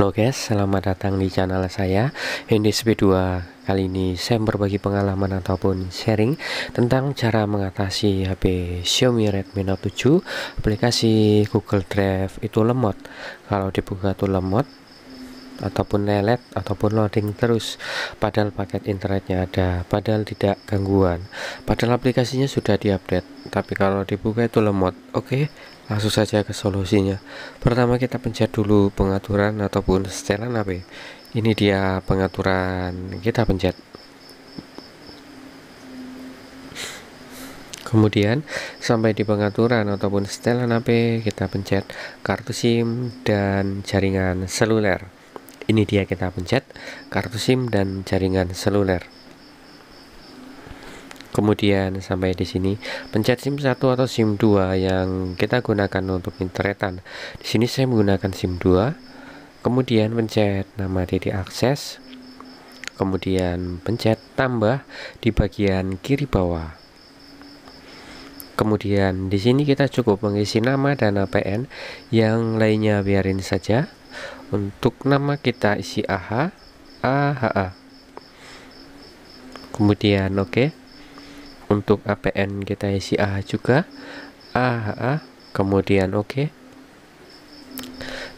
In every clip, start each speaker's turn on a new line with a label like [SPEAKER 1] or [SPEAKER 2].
[SPEAKER 1] Halo guys, selamat datang di channel saya Hendy V2 Kali ini saya berbagi pengalaman ataupun sharing Tentang cara mengatasi HP Xiaomi Redmi Note 7 Aplikasi Google Drive itu lemot Kalau dibuka itu lemot Ataupun lelet, ataupun loading terus Padahal paket internetnya ada Padahal tidak gangguan Padahal aplikasinya sudah diupdate Tapi kalau dibuka itu lemot Oke, langsung saja ke solusinya pertama kita pencet dulu pengaturan ataupun setelan HP ini dia pengaturan kita pencet kemudian sampai di pengaturan ataupun setelan HP kita pencet kartu SIM dan jaringan seluler ini dia kita pencet kartu SIM dan jaringan seluler Kemudian sampai di sini, pencet SIM 1 atau SIM 2 yang kita gunakan untuk internetan. Di sini saya menggunakan SIM 2. Kemudian pencet nama titik akses. Kemudian pencet tambah di bagian kiri bawah. Kemudian di sini kita cukup mengisi nama dan APN, yang lainnya biarin saja. Untuk nama kita isi AHA, AHA. Kemudian oke. Okay untuk APN kita isi ya, A juga A, A kemudian oke okay.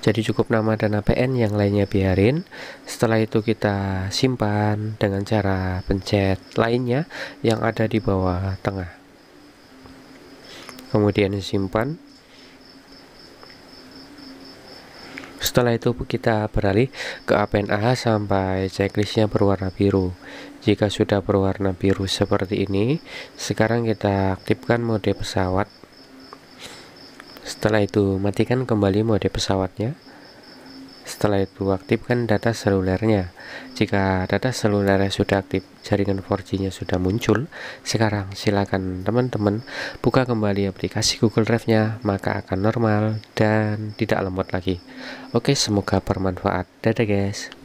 [SPEAKER 1] jadi cukup nama dan APN yang lainnya biarin setelah itu kita simpan dengan cara pencet lainnya yang ada di bawah tengah kemudian simpan Setelah itu kita beralih ke APNA sampai checklistnya berwarna biru. Jika sudah berwarna biru seperti ini, sekarang kita aktifkan mode pesawat. Setelah itu matikan kembali mode pesawatnya. Setelah itu aktifkan data selulernya. Jika data selulernya sudah aktif, jaringan 4G-nya sudah muncul. Sekarang silakan teman-teman buka kembali aplikasi Google Drive-nya, maka akan normal dan tidak lemot lagi. Oke, semoga bermanfaat. Dadah guys.